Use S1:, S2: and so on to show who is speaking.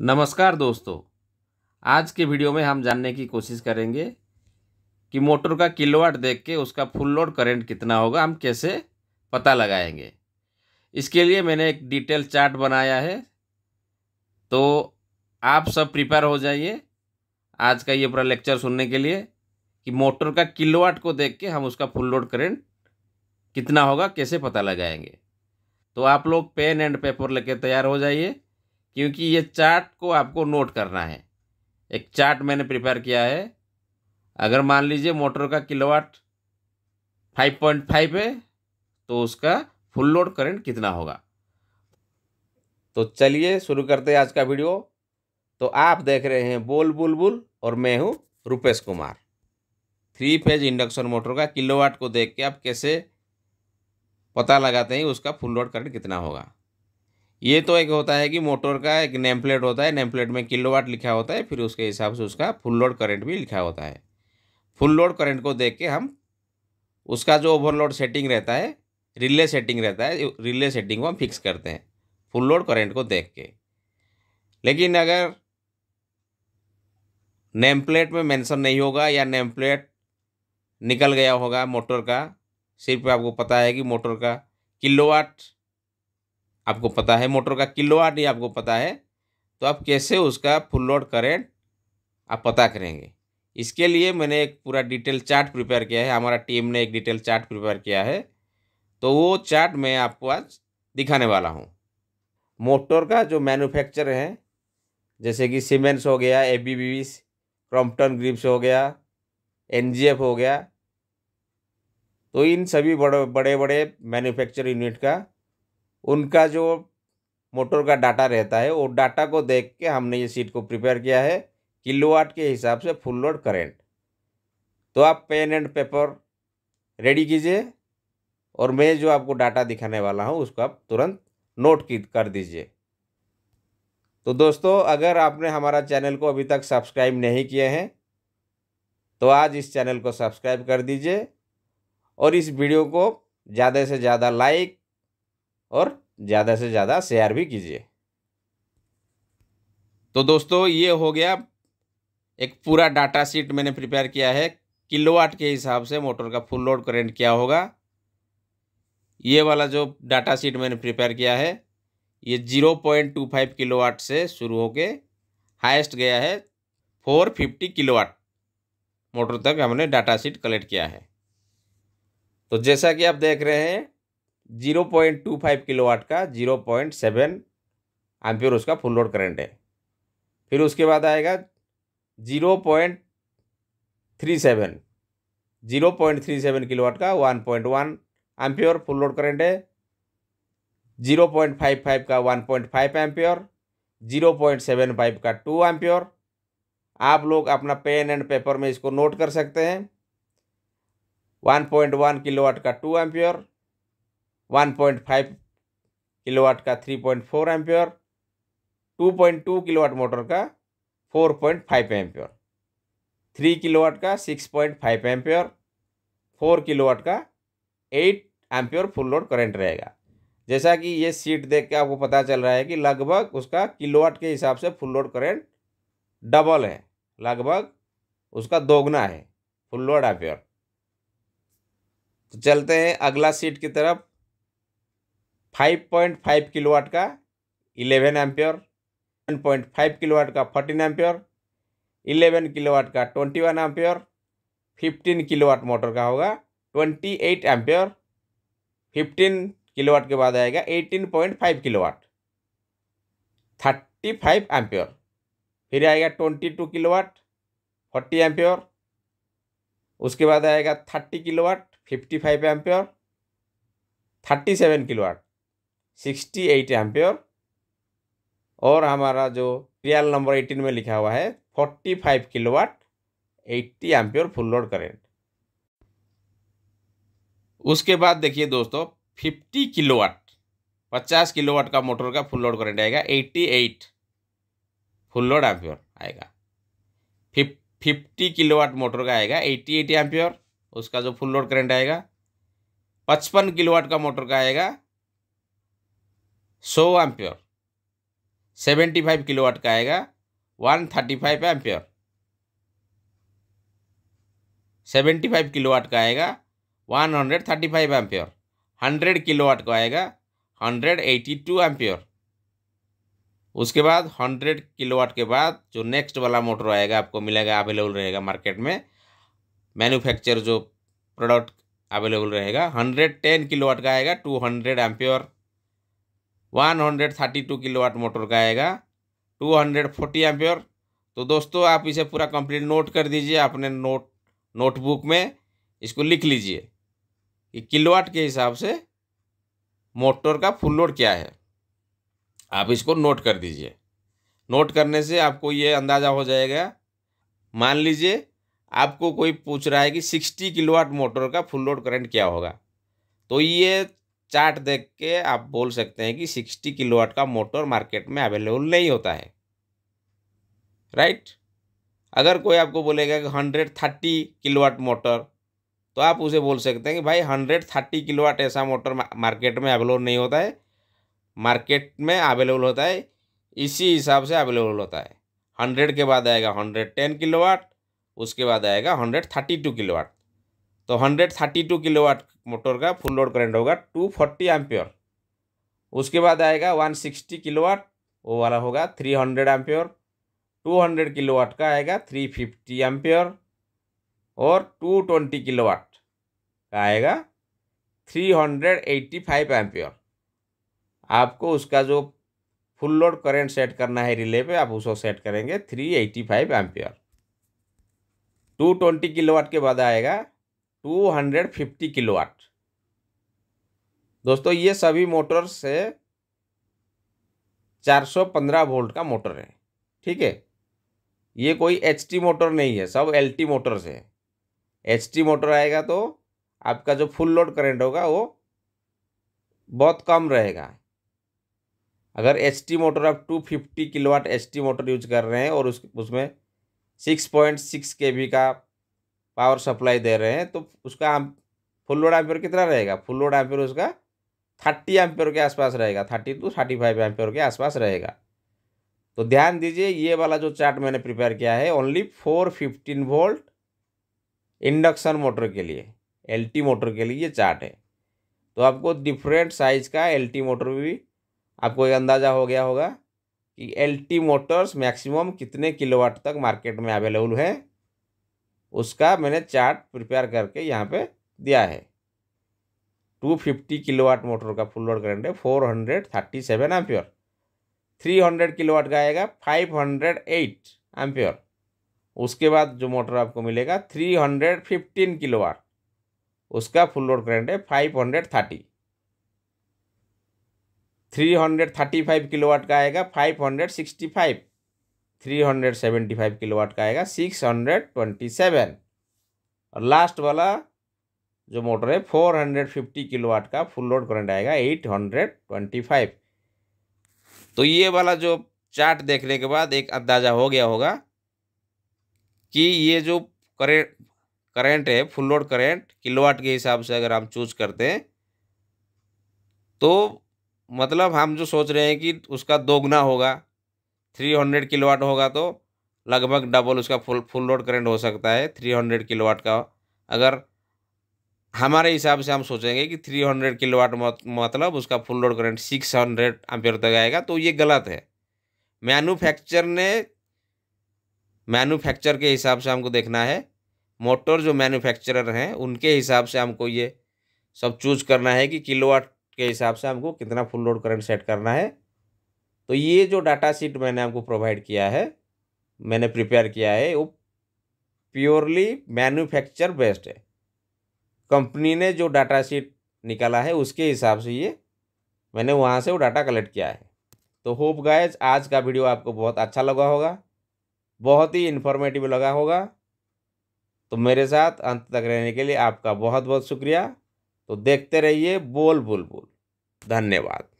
S1: नमस्कार दोस्तों आज के वीडियो में हम जानने की कोशिश करेंगे कि मोटर का किलोवाट देख के उसका फुल लोड करंट कितना होगा हम कैसे पता लगाएंगे इसके लिए मैंने एक डिटेल चार्ट बनाया है तो आप सब प्रिपेयर हो जाइए आज का ये पूरा लेक्चर सुनने के लिए कि मोटर का किलोवाट को देख के हम उसका फुल लोड करंट कितना होगा कैसे पता लगाएंगे तो आप लोग पेन एंड पेपर लेके तैयार हो जाइए क्योंकि ये चार्ट को आपको नोट करना है एक चार्ट मैंने प्रिपेयर किया है अगर मान लीजिए मोटर का किलोवाट 5.5 है तो उसका फुल लोड करंट कितना होगा तो चलिए शुरू करते हैं आज का वीडियो तो आप देख रहे हैं बोल बुल बुल और मैं हूँ Rupesh Kumar three phase induction motor का किलोवाट को देख के आप कैसे पता लगाते हैं उसका फुल लोड करंट कितना होगा ये तो एक होता है कि मोटर का एक नेम प्लेट होता है नेम प्लेट में किलोवाट लिखा होता है फिर उसके हिसाब से उसका फुल लोड करंट भी लिखा होता है फुल लोड करंट को देख के हम उसका जो ओवरलोड सेटिंग रहता है रिले सेटिंग रहता है रिले सेटिंग को हम फिक्स करते हैं फुल लोड करंट को देख के लेकिन अगर नेम प्लेट में मैंसन नहीं होगा या नेम प्लेट निकल गया होगा मोटर का सिर्फ आपको पता है कि मोटर का किलोवाट आपको पता है मोटर का किलो आट ही आपको पता है तो आप कैसे उसका फुल लोड करेंट आप पता करेंगे इसके लिए मैंने एक पूरा डिटेल चार्ट प्रिपेयर किया है हमारा टीम ने एक डिटेल चार्ट प्रिपेयर किया है तो वो चार्ट मैं आपको आज दिखाने वाला हूँ मोटर का जो मैन्युफैक्चर है जैसे कि सीमेंट्स हो गया A B B Crompton Greaves हो गया एन जी एफ हो गया तो इन सभी बड़े बड़े बड़े मैन्युफैक्चर यूनिट का उनका जो मोटर का डाटा रहता है वो डाटा को देख के हमने ये सीट को प्रिपेयर किया है किलोवाट के हिसाब से फुल लोड करेंट तो आप पेन एंड पेपर रेडी कीजिए और मैं जो आपको डाटा दिखाने वाला हूँ उसको आप तुरंत नोट की कर दीजिए तो दोस्तों अगर आपने हमारा चैनल को अभी तक सब्सक्राइब नहीं किए हैं तो आज इस चैनल को सब्सक्राइब कर दीजिए और इस वीडियो को ज़्यादा से ज़्यादा लाइक और ज़्यादा से ज़्यादा शेयर भी कीजिए तो दोस्तों ये हो गया एक पूरा डाटा शीट मैंने प्रिपेयर किया है किलोवाट के हिसाब से मोटर का फुल लोड करेंट क्या होगा ये वाला जो डाटा शीट मैंने प्रिपेयर किया है ये zero point two five kilo kilowatt से शुरू होके हाईएस्ट गया है फोर फिफ्टी किलो मोटर तक हमने डाटा शीट कलेक्ट किया है तो जैसा कि आप देख रहे हैं zero point two five kilo watt का जीरो पॉइंट सेवन एम्पियर उसका फुल लोड करंट है फिर उसके बाद आएगा zero point three seven zero point three seven kilo kilowatt का one point one ampere full load current है जीरो पॉइंट फाइव फाइव का one point five ampere zero point seven five का two ampere आप लोग अपना pen and paper में इसको note कर सकते हैं one point one kilo watt का two ampere one point five kilowatt का three point four ampere two point two kilowatt motor का four point five ampere three kilowatt का six point five ampere four kilowatt का eight ampere full load current रहेगा जैसा कि ये seat देख के आपको पता चल रहा है कि लगभग उसका किलोवाट के हिसाब से फुल लोड करंट डबल है लगभग उसका दोगुना है फुल लोड एम्प्योर तो चलते हैं अगला सीट की तरफ five point five kilo watt का eleven ampere one point five kilo watt का fourteen ampere eleven kilo watt का twenty one ampere fifteen kilowatt motor का होगा twenty eight ampere fifteen kilowatt के बाद आएगा eighteen point five kilo kilowatt thirty five ampere फिर आएगा twenty two kilowatt forty ampere उसके बाद आएगा thirty kilowatt fifty five ampere thirty seven kilo watt sixty eight ampere और हमारा जो रियल नंबर एटीन में लिखा हुआ है forty five kilowatt eighty ampere full load current उसके बाद देखिए दोस्तों फिफ्टी किलोवाट पचास किलोवाट का मोटर का फुल लोड करेंट आएगा eighty eight full load ampere आएगा फिफ फिफ्टी किलोवाट मोटर का आएगा एट्टी एट एम्पियर उसका जो फुल लोड करेंट आएगा पचपन किलोवाट का मोटर का आएगा सौ ampere seventy five kilo watt का आएगा one thirty five ampere seventy five kilo watt का आएगा one hundred thirty five ampere hundred kilo watt का आएगा हंड्रेड एटी टू एम्प्योर उसके बाद हंड्रेड किलो वाट के बाद जो नेक्स्ट वाला मोटर आएगा आपको मिलेगा अवेलेबल रहेगा मार्केट में मैन्युफैक्चर जो प्रोडक्ट अवेलेबल रहेगा हंड्रेड टेन किलो वाट का आएगा two hundred ampere one hundred thirty two kilo motor का आएगा टू हंड्रेड फोर्टी तो दोस्तों आप इसे पूरा कंप्लीट नोट कर दीजिए अपने नोट नोटबुक में इसको लिख लीजिए कि किलोवाट के हिसाब से मोटर का फुल लोड क्या है आप इसको नोट कर दीजिए नोट करने से आपको ये अंदाज़ा हो जाएगा मान लीजिए आपको कोई पूछ रहा है कि सिक्सटी किलोवाट मोटर का फुल लोड करंट क्या होगा तो ये चार्ट देख के आप बोल सकते हैं कि सिक्सटी किलोवाट का मोटर मार्केट में अवेलेबल नहीं होता है राइट अगर कोई आपको बोलेगा कि हंड्रेड थर्टी किलोवाट मोटर तो आप उसे बोल सकते हैं कि भाई हंड्रेड थर्टी किलोवाट ऐसा मोटर मार्केट में अवेलेबल नहीं होता है मार्केट में अवेलेबल होता है इसी हिसाब से अवेलेबल होता है हंड्रेड के बाद आएगा हंड्रेड टेन किलोवाट उसके बाद आएगा हंड्रेड थर्टी टू किलोवाट तो hundred thirty two kilowatt motor का फुल लोड करेंट होगा टू फोर्टी एम्पियर उसके बाद आएगा वन सिक्सटी किलो वाट वो वाला होगा three hundred ampere two hundred kilo watt का आएगा थ्री फिफ्टी एम्पियर और टू ट्वेंटी किलो वाट का आएगा three hundred eighty five ampere आपको उसका जो फुल लोड करेंट सेट करना है रिले पे आप उसको सेट करेंगे three eighty five ampere two twenty kilowatt के बाद आएगा टू हंड्रेड फिफ्टी किलोवाट दोस्तों ये सभी मोटर से चार सौ पंद्रह वोल्ट का मोटर है ठीक है ये कोई एच टी मोटर नहीं है सब एल टी मोटर से एच टी मोटर आएगा तो आपका जो फुल लोड करंट होगा वो बहुत कम रहेगा अगर एच टी मोटर आप two fifty kilowatt H T motor use कर रहे हैं और उस उसमें six point six K V का पावर सप्लाई दे रहे हैं तो उसका फुल लोड एम्पियर कितना रहेगा फुल लोड एम्पियर उसका थर्टी एम्पेयर के आसपास रहेगा thirty two thirty five ampere के आसपास रहेगा तो ध्यान दीजिए ये वाला जो चार्ट मैंने प्रिपेयर किया है only four fifteen volt induction motor के लिए एलटी मोटर के लिए ये चार्ट है तो आपको डिफरेंट साइज का एलटी मोटर भी आपको एक अंदाज़ा हो गया होगा कि एलटी मोटर्स मैक्सिमम कितने किलोवाट तक मार्केट में अवेलेबल हैं उसका मैंने चार्ट प्रिपेयर करके यहाँ पे दिया है टू फिफ्टी किलोवाट मोटर का फुल लोड करंट है four hundred thirty seven ampere three hundred kilowatt का आएगा फाइव हंड्रेड एट एम्प्योर उसके बाद जो मोटर आपको मिलेगा थ्री हंड्रेड फिफ्टीन किलोवाट उसका फुल लोड करंट है five hundred thirty three hundred thirty five kilowatt का आएगा five hundred sixty five three hundred seventy five kilo watt का आएगा सिक्स हंड्रेड ट्वेंटी सेवन और लास्ट वाला जो मोटर है four hundred fifty kilo watt का फुल लोड करंट आएगा एट हंड्रेड ट्वेंटी फाइव तो ये वाला जो चार्ट देखने के बाद एक अंदाज़ा हो गया होगा कि ये जो करेंट करेंट है फुल लोड करेंट किलोवाट के हिसाब से अगर हम चूज करते हैं तो मतलब हम जो सोच रहे हैं कि उसका दोगुना होगा थ्री हंड्रेड किलो वाट होगा तो लगभग डबल उसका फुल फुल लोड करंट हो सकता है थ्री हंड्रेड किलो वाट का अगर हमारे हिसाब से हम सोचेंगे कि थ्री हंड्रेड किलो वाट मतलब उसका full load current six hundred ampere तक आएगा तो ये गलत है मैनुफैक्चर ने मैनुफैक्चर के हिसाब से हमको देखना है मोटर जो मैनुफैक्चरर हैं उनके हिसाब से हमको ये सब चूज करना है कि किलोवाट के हिसाब से हमको कितना फुल लोड करंट सेट करना है तो ये जो डाटा शीट मैंने आपको प्रोवाइड किया है मैंने प्रिपेयर किया है वो प्योरली मैन्युफैक्चर बेस्ड है कंपनी ने जो डाटा शीट निकाला है उसके हिसाब से ये मैंने वहाँ से वो डाटा कलेक्ट किया है तो होप गाइज आज का वीडियो आपको बहुत अच्छा लगा होगा बहुत ही इन्फॉर्मेटिव लगा होगा तो मेरे साथ अंत तक रहने के लिए आपका बहुत बहुत शुक्रिया तो देखते रहिए बोल बोल बोल धन्यवाद